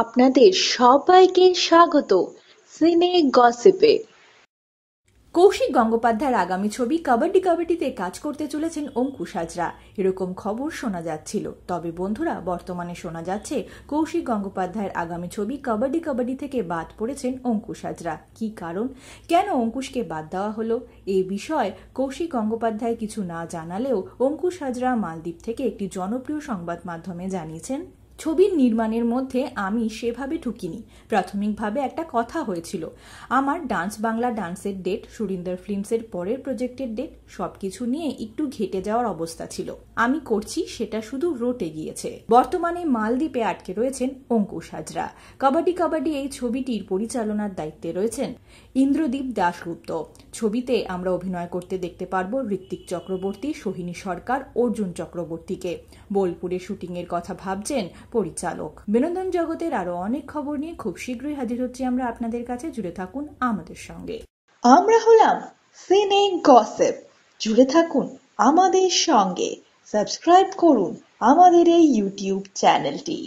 আপনাদের সবাইকে স্বাগত সিনে গসিপে কৌশিক গঙ্গোপাধ্যায়ের আগামী ছবি কাবাডি কাবাডিতে কাজ করতে চলেছেন অঙ্কুশ হাজরা এরকম খবর শোনা যাচ্ছিল তবে বন্ধুরা বর্তমানে শোনা যাচ্ছে কৌশিক গঙ্গোপাধ্যায়ের আগামী ছবি কাবাডি কাবাডি থেকে বাদ পড়েছেন অঙ্কুশ হাজরা কি কারণ কেন অঙ্কুশকে বাদ দেওয়া হলো এ বিষয়ে কৌশিক গঙ্গোপাধ্যায় কিছু না জানালেও অঙ্কুশ হাজরা মালদ্বীপ থেকে একটি জনপ্রিয় সংবাদ মাধ্যমে জানিয়েছেন ছবির নির্মাণের মধ্যে আমি সেভাবে ঢুকিনি প্রাথমিকভাবে একটা কথা হয়েছিল আমার ডান্স বাংলা ডান্সের ডেট সুরিন্দর ফিল্মসের পরের প্রজেক্টের ডেট সব কিছু নিয়ে একটু ঘেটে যাওয়ার অবস্থা ছিল আমি করছি সেটা শুধু রোটে গিয়েছে বর্তমানে মালদ্বীপে আটকে রয়েছেন অঙ্কুশ হাজরা কাবাডি কাবাডি এই ছবিটির পরিচালনার দায়িত্বে রয়েছেন ইন্দ্রদীপ দাশগুপ্ত ছবিতে আমরা অভিনয় করতে দেখতে পারব ঋত্বিক চক্রবর্তী সোহিনী সরকার অর্জুন চক্রবর্তীকে বোলপুরে শুটিংয়ের কথা ভাবছেন পরিচালক বিনোদন জগতের আরো অনেক খবর নিয়ে খুব শীঘ্রই হাজির হচ্ছি আমরা আপনাদের কাছে জুড়ে থাকুন আমাদের সঙ্গে আমরা হলাম সিনে গসেপ জুড়ে থাকুন আমাদের সঙ্গে সাবস্ক্রাইব করুন আমাদের এই ইউটিউব চ্যানেলটি